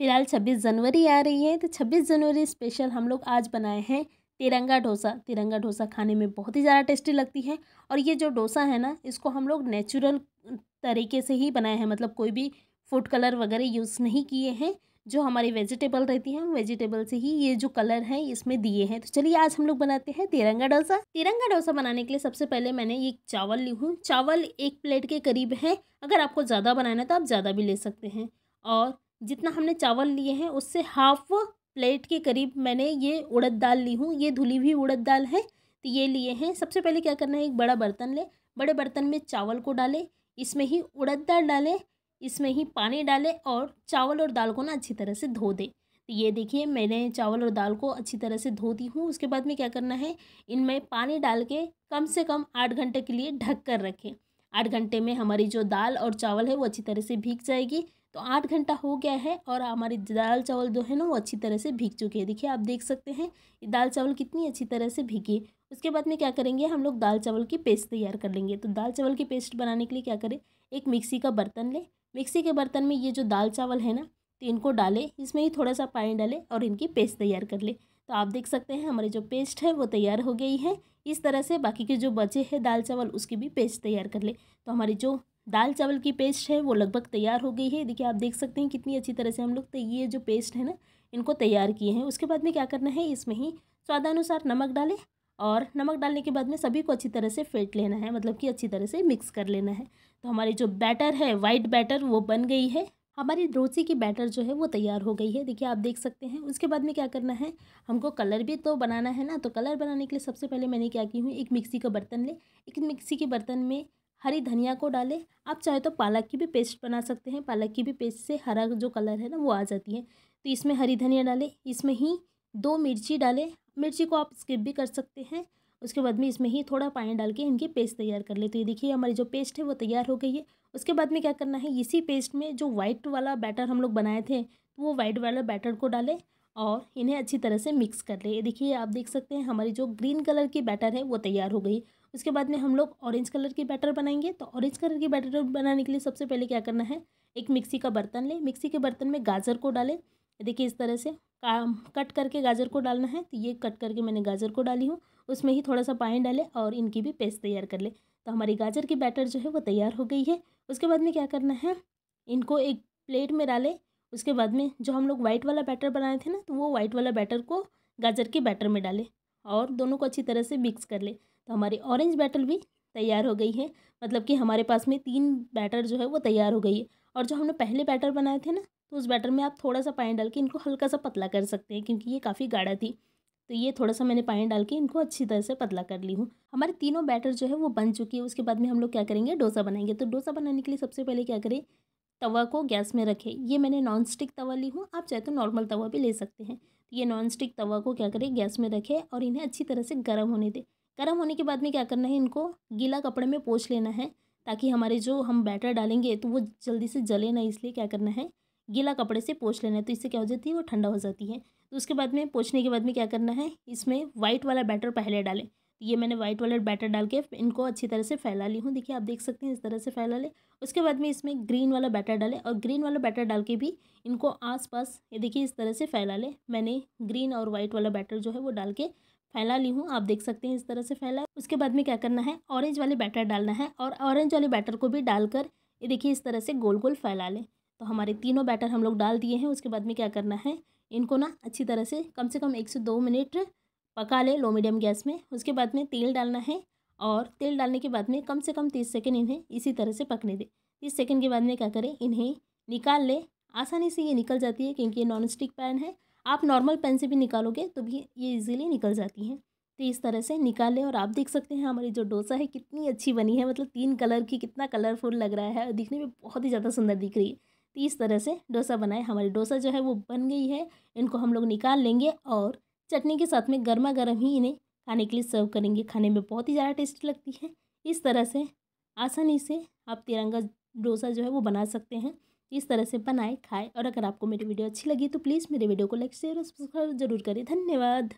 फिलहाल छब्बीस जनवरी आ रही है तो छब्बीस जनवरी स्पेशल हम लोग आज बनाए हैं तिरंगा डोसा तिरंगा डोसा खाने में बहुत ही ज़्यादा टेस्टी लगती है और ये जो डोसा है ना इसको हम लोग नेचुरल तरीके से ही बनाए हैं मतलब कोई भी फूड कलर वगैरह यूज़ नहीं किए हैं जो हमारी वेजिटेबल रहती है वेजिटेबल से ही ये जो कलर है इसमें दिए हैं तो चलिए आज हम लोग बनाते हैं तिरंगा डोसा तिरंगा डोसा बनाने के लिए सबसे पहले मैंने एक चावल ली हूँ चावल एक प्लेट के करीब है अगर आपको ज़्यादा बनाना है तो आप ज़्यादा भी ले सकते हैं और जितना हमने चावल लिए हैं उससे हाफ प्लेट के करीब मैंने ये उड़द दाल ली हूँ ये धुली हुई उड़द दाल है तो ये लिए हैं सबसे पहले क्या करना है एक बड़ा बर्तन लें बड़े बर्तन में चावल को डालें इसमें ही उड़द दाल डालें इसमें ही पानी डालें और चावल और दाल को ना अच्छी तरह से धो दें तो ये देखिए मैंने चावल और दाल को अच्छी तरह से धो दी हूँ उसके बाद में क्या करना है इनमें पानी डाल के कम से कम आठ घंटे के लिए ढक कर रखें आठ घंटे में हमारी जो दाल और चावल है वो अच्छी तरह से भीग जाएगी तो आठ घंटा हो गया है और हमारी दाल चावल जो है ना वो अच्छी तरह से भीग चुके हैं देखिए आप देख सकते हैं दाल चावल कितनी अच्छी तरह से भीगे उसके बाद में क्या करेंगे हम लोग दाल चावल की पेस्ट तैयार कर लेंगे तो दाल चावल की पेस्ट बनाने के लिए क्या करें एक मिक्सी का बर्तन लें मिक्सी के बर्तन में ये जो दाल चावल है ना तो इनको डालें इसमें ही थोड़ा सा पानी डालें और इनकी पेस्ट तैयार कर लें तो आप देख सकते हैं हमारी जो पेस्ट है वो तैयार हो गई है इस तरह से बाकी के जो बचे हैं दाल चावल उसकी भी पेस्ट तैयार कर ले तो हमारी जो दाल चावल की पेस्ट है वो लगभग तैयार हो गई है देखिए आप देख सकते हैं कितनी अच्छी तरह से हम लोग ये जो पेस्ट है ना इनको तैयार किए हैं उसके बाद में क्या करना है इसमें ही स्वादानुसार नमक डालें और नमक डालने के बाद में सभी को अच्छी तरह से फेंट लेना है मतलब कि अच्छी तरह से मिक्स कर लेना है तो हमारी जो बैटर है वाइट बैटर वो बन गई है हमारी डोसी की बैटर जो है वो तैयार हो गई है देखिए आप देख सकते हैं उसके बाद में क्या करना है हमको कलर भी तो बनाना है ना तो कलर बनाने के लिए सबसे पहले मैंने क्या की हूँ एक मिक्सी का बर्तन ले एक मिक्सी के बर्तन में हरी धनिया को डालें आप चाहे तो पालक की भी पेस्ट बना सकते हैं पालक की भी पेस्ट से हरा जो कलर है ना वो आ जाती है तो इसमें हरी धनिया डालें इसमें ही दो मिर्ची डालें मिर्ची को आप स्किप भी कर सकते हैं उसके बाद में इसमें ही थोड़ा पानी डाल के इनकी पेस्ट तैयार कर ले तो ये देखिए हमारी जो पेस्ट है वो तैयार हो गई है उसके बाद में क्या करना है इसी पेस्ट में जो वाइट वाला बैटर हम लोग बनाए थे तो वो वाइट वाला बैटर को डालें और इन्हें अच्छी तरह से मिक्स कर लें देखिए आप देख सकते हैं हमारी जो ग्रीन कलर की बैटर है वो तैयार हो गई उसके बाद में हम लोग ऑरेंज कलर की बैटर बनाएंगे तो ऑरेंज कलर की बैटर बनाने के लिए सबसे पहले क्या करना है एक मिक्सी का बर्तन लें मिक्सी के बर्तन में गाजर को डालें देखिए इस तरह से कट करके गाजर को डालना है तो ये कट करके मैंने गाजर को डाली हूँ उसमें ही थोड़ा सा पानी डालें और इनकी भी पेस्ट तैयार कर लें तो हमारी गाजर की बैटर जो है वो तैयार हो गई है उसके बाद में क्या करना है इनको एक प्लेट में डालें उसके बाद में जो हम लोग व्हाइट वाला बैटर बनाए थे ना तो वो व्हाइट वाला बैटर को गाजर के बैटर में डालें और दोनों को अच्छी तरह से मिक्स कर ले तो हमारी ऑरेंज बैटल भी तैयार हो गई है मतलब कि हमारे पास में तीन बैटर जो है वो तैयार हो गई है और जो हमने पहले बैटर बनाए थे ना तो उस बैटर में आप थोड़ा सा पानी डाल के इनको हल्का सा पतला कर सकते हैं क्योंकि ये काफ़ी गाढ़ा थी तो ये थोड़ा सा मैंने पानी डाल के इनको अच्छी तरह से पतला कर ली हूँ हमारे तीनों बैटर जो है वो बन चुकी है उसके बाद में हम लोग क्या करेंगे डोसा बनाएंगे तो डोसा बनाने के लिए सबसे पहले क्या करें तवा को गैस में रखें ये मैंने नॉन स्टिक तवा ली हूँ आप चाहे तो नॉर्मल तवा भी ले सकते हैं ये नॉन स्टिक तवा को क्या करें गैस में रखें और इन्हें अच्छी तरह से गर्म होने दें गर्म होने के बाद में क्या करना है इनको गीला कपड़े में पोछ लेना है ताकि हमारे जो हम बैटर डालेंगे तो वो जल्दी से जले ना इसलिए क्या करना है गीला कपड़े से पोछ लेना है तो इससे क्या हो जाती है वो ठंडा हो जाती है तो उसके बाद में पोछने के बाद में क्या करना है इसमें वाइट वाला बैटर पहले डालें तो ये मैंने वाइट वाला बैटर डाल के इनको अच्छी तरह से फैला ली हूँ देखिए आप देख सकते हैं इस तरह से फैला लें उसके बाद में इसमें ग्रीन वाला बैटर डालें और ग्रीन वाला बैटर डाल के भी इनको आसपास ये देखिए इस तरह से फैला लें मैंने ग्रीन और वाइट वाला बैटर जो है वो डाल के फैला ली हूँ आप देख सकते हैं इस तरह से फैला है उसके बाद में क्या करना है ऑरेंज वाले बैटर डालना है और ऑरेंज वाले बैटर को भी डालकर ये देखिए इस तरह से गोल गोल फैला लें तो हमारे तीनों बैटर हम लोग डाल दिए हैं उसके बाद में क्या करना है इनको ना अच्छी तरह से कम से कम एक से दो मिनट पका लें लो मीडियम गैस में उसके बाद में तेल डालना है और तेल डालने के बाद में कम से कम तीस सेकेंड इन्हें इसी तरह से पकने दें तीस सेकेंड के बाद में क्या करें इन्हें निकाल लें आसानी से ये निकल जाती है क्योंकि ये नॉन स्टिक पैन है आप नॉर्मल पेन से भी निकालोगे तो भी ये इजीली निकल जाती हैं तो इस तरह से निकालें और आप देख सकते हैं हमारी जो डोसा है कितनी अच्छी बनी है मतलब तीन कलर की कितना कलरफुल लग रहा है और दिखने में बहुत ही ज़्यादा सुंदर दिख रही है तो इस तरह से डोसा बनाए हमारी डोसा जो है वो बन गई है इनको हम लोग निकाल लेंगे और चटनी के साथ में गर्मा गर्म ही इन्हें खाने के लिए सर्व करेंगे खाने में बहुत ही ज़्यादा टेस्टी लगती है इस तरह से आसानी से आप तिरंगा डोसा जो है वो बना सकते हैं इस तरह से बनाए खाए और अगर आपको मेरी वीडियो अच्छी लगी तो प्लीज़ मेरे वीडियो को लाइक शेयर और सब्सक्राइब जरूर करें धन्यवाद